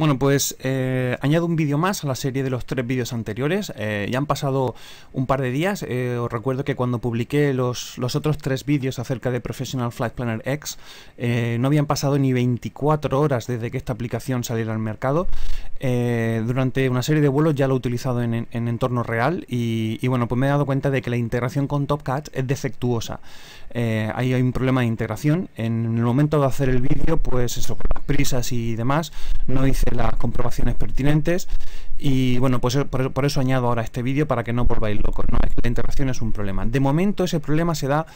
Bueno, pues eh, añado un vídeo más a la serie de los tres vídeos anteriores. Eh, ya han pasado un par de días. Eh, os recuerdo que cuando publiqué los, otros tres vídeos acerca de Professional Flight Planner X, no habían pasado ni 24 horas desde que esta aplicación saliera al mercado. durante una serie de vuelos ya lo he utilizado en, entorno real y, y, bueno, pues me he dado cuenta de que la integración con TopCat es defectuosa. Eh, ahí hay un problema de integración. En el momento de hacer el vídeo, pues eso, con las prisas y demás, no hice las comprobaciones pertinentes. Y bueno, pues por, eso añado ahora este vídeo para que no volváis locos, la integración es un problema. De momento ese problema se da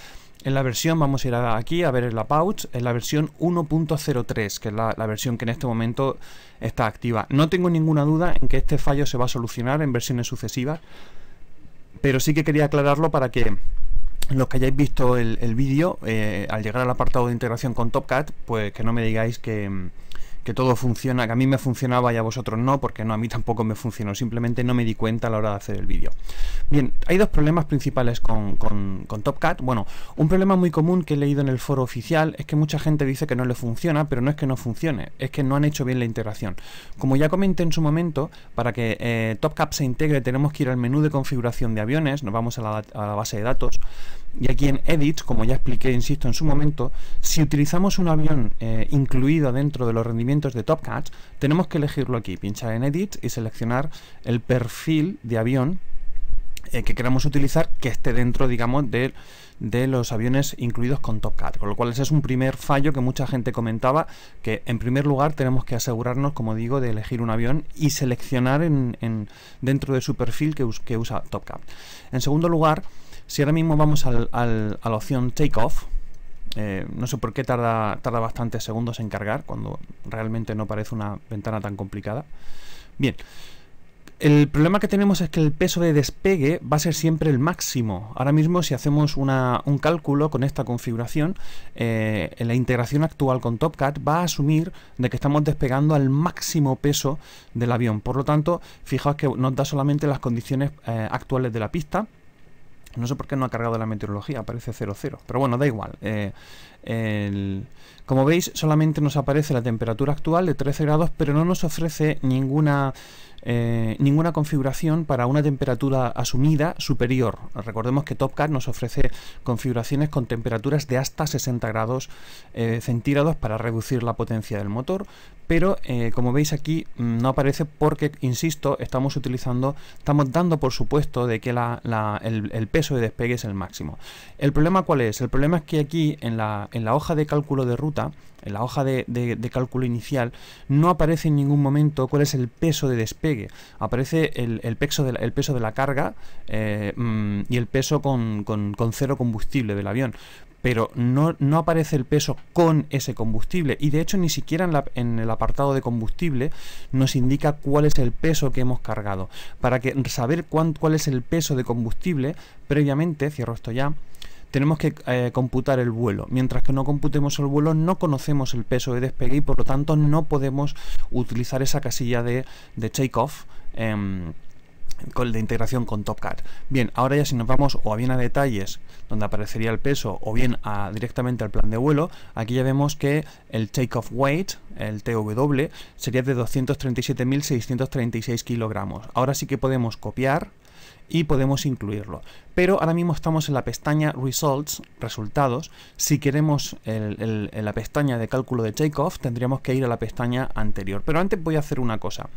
en la versión, vamos a ir aquí a ver en la pouch, en la versión 1.03, que es la, versión que en este momento está activa. No tengo ninguna duda en que este fallo se va a solucionar en versiones sucesivas, pero sí que quería aclararlo para que los que hayáis visto el, vídeo, eh, al llegar al apartado de integración con TopCat, pues que no me digáis que, que todo funciona, que a mí me funcionaba y a vosotros no, porque no, a mí tampoco me funcionó, simplemente no me di cuenta a la hora de hacer el vídeo. Bien, hay dos problemas principales con, con, TopCat. Bueno, un problema muy común que he leído en el foro oficial es que mucha gente dice que no le funciona, pero no es que no funcione, es que no han hecho bien la integración. Como ya comenté en su momento, para que eh, se integre tenemos que ir al menú de configuración de aviones, nos vamos a la, base de datos, y aquí en Edit, como ya expliqué, insisto, en su momento, si utilizamos un avión eh, incluido dentro de los rendimientos de TopCat, tenemos que elegirlo aquí, pinchar en Edit y seleccionar el perfil de avión eh, que queramos utilizar que esté dentro, digamos, de, los aviones incluidos con TopCat. Con lo cual ese es un primer fallo que mucha gente comentaba, que en primer lugar tenemos que asegurarnos, como digo, de elegir un avión y seleccionar en, dentro de su perfil que, que usa TopCat. En segundo lugar, si ahora mismo vamos a la opción Takeoff, eh, no sé por qué tarda, bastantes segundos en cargar cuando realmente no parece una ventana tan complicada. Bien, el problema que tenemos es que el peso de despegue va a ser siempre el máximo. Ahora mismo si hacemos un cálculo con esta configuración, eh, la integración actual con TopCat va a asumir de que estamos despegando al máximo peso del avión. Por lo tanto, fijaos que nos da solamente las condiciones eh, actuales de la pista, no sé por qué no ha cargado la meteorología, aparece 00. Pero bueno, da igual. Eh, como veis, solamente nos aparece la temperatura actual de 13 grados, pero no nos ofrece ninguna, eh, ninguna configuración para una temperatura asumida superior. Recordemos que Topcar nos ofrece configuraciones con temperaturas de hasta 60 grados eh, centígrados para reducir la potencia del motor, pero eh, como veis aquí mm, no aparece porque, insisto, estamos utilizando, estamos dando por supuesto de que el, peso de despegue es el máximo. ¿El problema cuál es? El problema es que aquí en la, en la hoja de cálculo de ruta, en la hoja de, cálculo inicial, no aparece en ningún momento cuál es el peso de despegue. Aparece el, peso, de la, peso, de la, carga eh, mm, y el peso con, cero combustible del avión pero no, no, aparece el peso con ese combustible y de hecho ni siquiera en, el apartado de combustible nos indica cuál es el peso que hemos cargado. Para saber cuál es el peso de combustible, previamente, cierro esto ya, tenemos que eh, computar el vuelo. Mientras que no computemos el vuelo, no conocemos el peso de despegue y por lo tanto no podemos utilizar esa casilla de, de takeoff. Em, de integración con TopCat. Bien, ahora ya si nos vamos o bien a detalles donde aparecería el peso o bien a, directamente al plan de vuelo, aquí ya vemos que el takeoff weight, el TW, sería de 237.636 kilogramos. Ahora sí que podemos copiar y podemos incluirlo. Pero ahora mismo estamos en la pestaña Results, resultados. Si queremos la pestaña de cálculo de takeoff, tendríamos que ir a la pestaña anterior. Pero antes voy a hacer una cosa.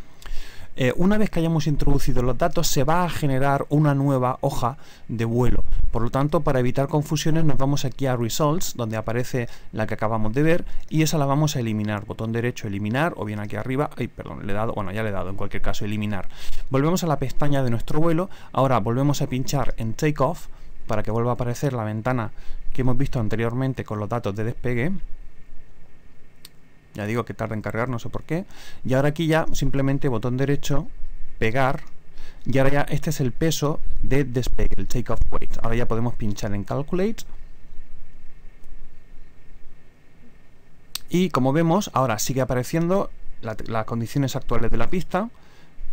Eh, una vez que hayamos introducido los datos, se va a generar una nueva hoja de vuelo. Por lo tanto, para evitar confusiones nos vamos aquí a Results, donde aparece la que acabamos de ver, y esa la vamos a eliminar. Botón derecho, eliminar, o bien aquí arriba, ay, perdón, le he dado, bueno, ya le he dado, en cualquier caso, eliminar. Volvemos a la pestaña de nuestro vuelo, ahora volvemos a pinchar en Take Off, para que vuelva a aparecer la ventana que hemos visto anteriormente con los datos de despegue. Ya digo que tarda en cargar, no sé por qué. Y ahora aquí ya simplemente botón derecho, pegar, y ahora ya este es el peso de despegue, el takeoff weight. Ahora ya podemos pinchar en calculate. Y como vemos, ahora sigue apareciendo las condiciones actuales de la pista,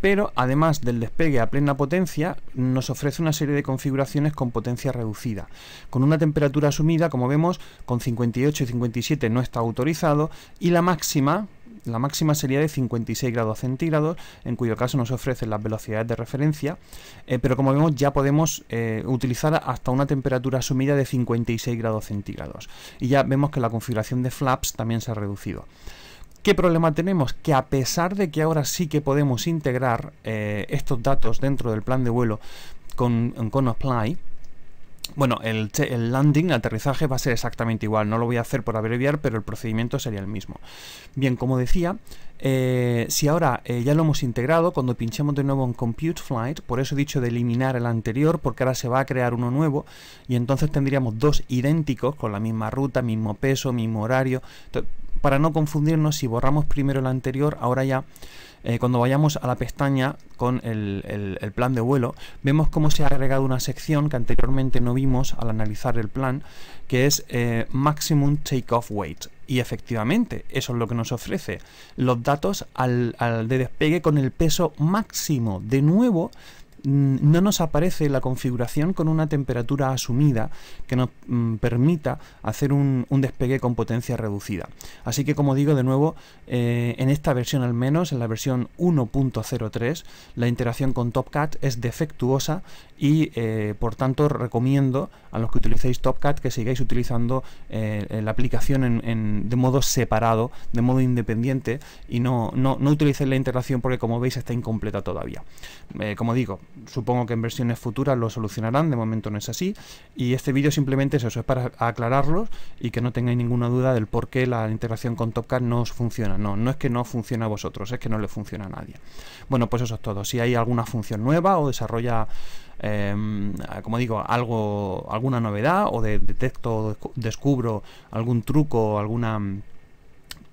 pero además del despegue a plena potencia, nos ofrece una serie de configuraciones con potencia reducida. Con una temperatura asumida, como vemos, con 58 y 57 no está autorizado, y la máxima, la máxima sería de 56 grados centígrados, en cuyo caso nos ofrecen las velocidades de referencia, eh, pero como vemos ya podemos eh, utilizar hasta una temperatura asumida de 56 grados centígrados. Y ya vemos que la configuración de flaps también se ha reducido. ¿Qué problema tenemos? Que a pesar de que ahora sí que podemos integrar eh, estos datos dentro del plan de vuelo con, con Apply, bueno, el, landing, el aterrizaje, va a ser exactamente igual. No lo voy a hacer por abreviar, pero el procedimiento sería el mismo. Bien, como decía, eh, si ahora eh, ya lo hemos integrado, cuando pinchemos de nuevo en Compute Flight, por eso he dicho de eliminar el anterior, porque ahora se va a crear uno nuevo, y entonces tendríamos dos idénticos, con la misma ruta, mismo peso, mismo horario. para no confundirnos, si borramos primero el anterior, ahora ya eh, cuando vayamos a la pestaña con el, plan de vuelo, vemos cómo se ha agregado una sección que anteriormente no vimos al analizar el plan, que es eh, Maximum Takeoff Weight. Y efectivamente, eso es lo que nos ofrece los datos al, al de despegue con el peso máximo. De nuevo, Mm, no nos aparece la configuración con una temperatura asumida que nos mm, permita hacer un, despegue con potencia reducida. Así que como digo de nuevo, eh, en esta versión al menos, en la versión 1.03, la interacción con TopCat es defectuosa y eh, por tanto recomiendo a los que utilicéis TopCat que sigáis utilizando eh, la aplicación en, de modo separado, de modo independiente y no, no utilicéis la interacción porque como veis está incompleta todavía. como digo, supongo que en versiones futuras lo solucionarán, de momento no es así. Y este vídeo simplemente es eso, es para aclararlos y que no tengáis ninguna duda del por qué la integración con TopCat no os funciona. No, no es que no funciona a vosotros, es que no le funciona a nadie. Bueno, pues eso es todo. Si hay alguna función nueva o desarrolla, eh, como digo, algo, alguna novedad o de, detecto, descubro algún truco, alguna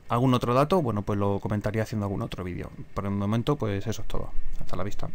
algún otro dato, bueno, pues lo comentaré haciendo algún otro vídeo. Por el momento, pues eso es todo. Hasta la vista.